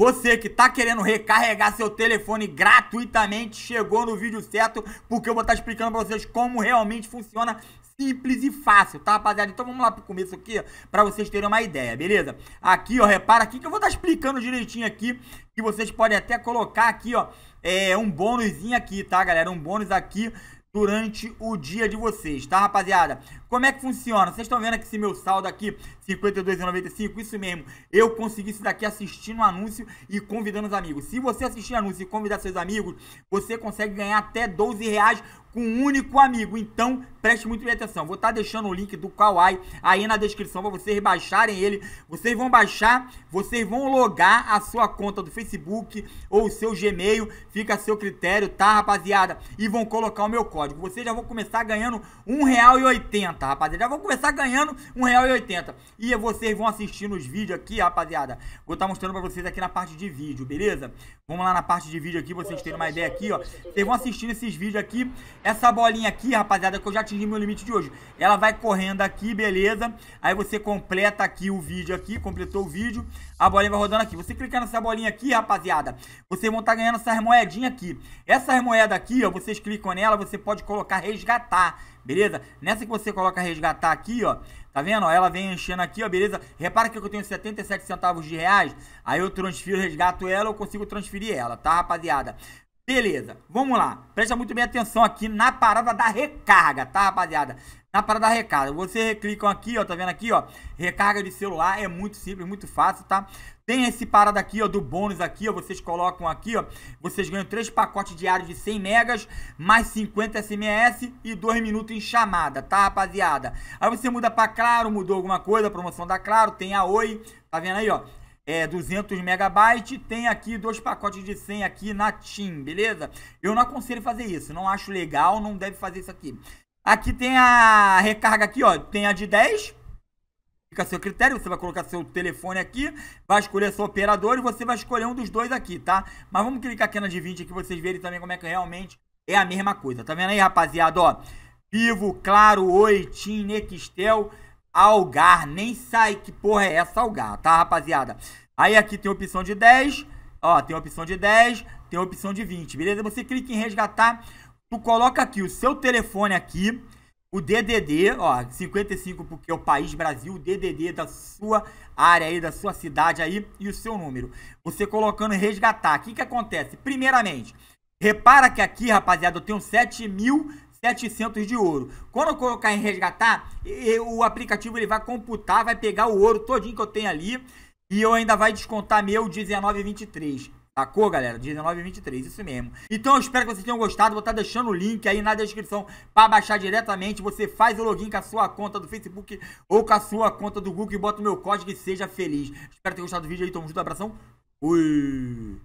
Você que tá querendo recarregar seu telefone gratuitamente, chegou no vídeo certo, porque eu vou estar tá explicando pra vocês como realmente funciona simples e fácil, tá, rapaziada? Então vamos lá pro começo aqui, pra vocês terem uma ideia, beleza? Aqui, ó, repara aqui que eu vou estar tá explicando direitinho aqui, que vocês podem até colocar aqui, ó, é, um bônus aqui, tá, galera? Um bônus aqui durante o dia de vocês, tá, rapaziada? Como é que funciona? Vocês estão vendo aqui esse meu saldo aqui, 52,95, isso mesmo. Eu consegui isso daqui assistindo o um anúncio e convidando os amigos. Se você assistir anúncio e convidar seus amigos, você consegue ganhar até 12 reais com um único amigo. Então, preste muito bem atenção. Vou estar tá deixando o link do Kawai aí na descrição para vocês baixarem ele. Vocês vão baixar, vocês vão logar a sua conta do Facebook ou o seu Gmail, fica a seu critério, tá, rapaziada? E vão colocar o meu código código. Vocês já vão começar ganhando R$1,80, rapaziada. Já vão começar ganhando R$1,80. E vocês vão assistindo os vídeos aqui, rapaziada. Vou estar tá mostrando pra vocês aqui na parte de vídeo, beleza? Vamos lá na parte de vídeo aqui, vocês terem uma ideia aqui, ó. Vocês vão assistindo esses vídeos aqui. Essa bolinha aqui, rapaziada, que eu já atingi meu limite de hoje. Ela vai correndo aqui, beleza? Aí você completa aqui o vídeo aqui, completou o vídeo. A bolinha vai rodando aqui. Você clicar nessa bolinha aqui, rapaziada, vocês vão estar tá ganhando essas moedinhas aqui. Essas moedas aqui, ó, vocês clicam nela, você pode pode colocar resgatar, beleza? Nessa que você coloca resgatar aqui, ó, tá vendo? ela vem enchendo aqui, ó, beleza? Repara que eu tenho 77 centavos de reais, aí eu transfiro, resgato ela, eu consigo transferir ela, tá, rapaziada? Beleza, vamos lá. Presta muito bem atenção aqui na parada da recarga, tá, rapaziada? Na parada da recarga. Você clicam aqui, ó, tá vendo aqui, ó? Recarga de celular, é muito simples, muito fácil, tá? Tem esse parada aqui, ó, do bônus aqui, ó, vocês colocam aqui, ó, vocês ganham três pacotes diários de 100 megas, mais 50 SMS e 2 minutos em chamada, tá, rapaziada? Aí você muda pra Claro, mudou alguma coisa, promoção da Claro, tem a Oi, tá vendo aí, ó? é, 200 megabytes, tem aqui dois pacotes de 100 aqui na TIM, beleza? Eu não aconselho fazer isso, não acho legal, não deve fazer isso aqui. Aqui tem a recarga aqui, ó, tem a de 10, fica a seu critério, você vai colocar seu telefone aqui, vai escolher seu operador e você vai escolher um dos dois aqui, tá? Mas vamos clicar aqui na de 20 aqui, vocês verem também como é que realmente é a mesma coisa. Tá vendo aí, rapaziada, ó? Vivo, Claro, Oi, Tim, Nextel... Algar, nem sai que porra é essa Algar, tá, rapaziada? Aí aqui tem opção de 10, ó, tem opção de 10, tem opção de 20, beleza? Você clica em resgatar, tu coloca aqui o seu telefone aqui, o DDD, ó, 55 porque é o país Brasil, o DDD da sua área aí, da sua cidade aí e o seu número. Você colocando resgatar, o que que acontece? Primeiramente, repara que aqui, rapaziada, eu tenho 7.700 de ouro. Quando eu colocar em resgatar, o aplicativo ele vai computar, vai pegar o ouro todinho que eu tenho ali e eu ainda vai descontar meu 19,23. Sacou, galera? 19,23, isso mesmo. Então eu espero que vocês tenham gostado. Vou estar tá deixando o link aí na descrição para baixar diretamente. Você faz o login com a sua conta do Facebook ou com a sua conta do Google e bota o meu código e seja feliz. Espero ter gostado do vídeo aí. Tamo junto, abração. Fui!